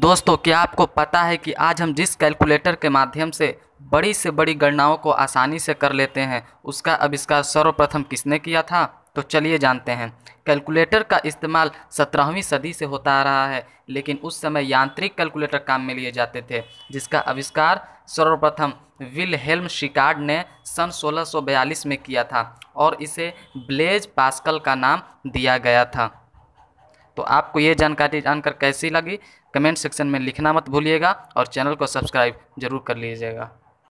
दोस्तों क्या आपको पता है कि आज हम जिस कैलकुलेटर के माध्यम से बड़ी से बड़ी गणनाओं को आसानी से कर लेते हैं उसका आविष्कार सर्वप्रथम किसने किया था तो चलिए जानते हैं कैलकुलेटर का इस्तेमाल सत्रहवीं सदी से होता आ रहा है लेकिन उस समय यांत्रिक कैलकुलेटर काम में लिए जाते थे जिसका आविष्कार सर्वप्रथम विल हेल्म शिकार्ड ने सन 1642 में किया था और इसे ब्लेज पास्कल का नाम दिया गया था तो आपको ये जानकारी जानकर कैसी लगी कमेंट सेक्शन में लिखना मत भूलिएगा और चैनल को सब्सक्राइब जरूर कर लीजिएगा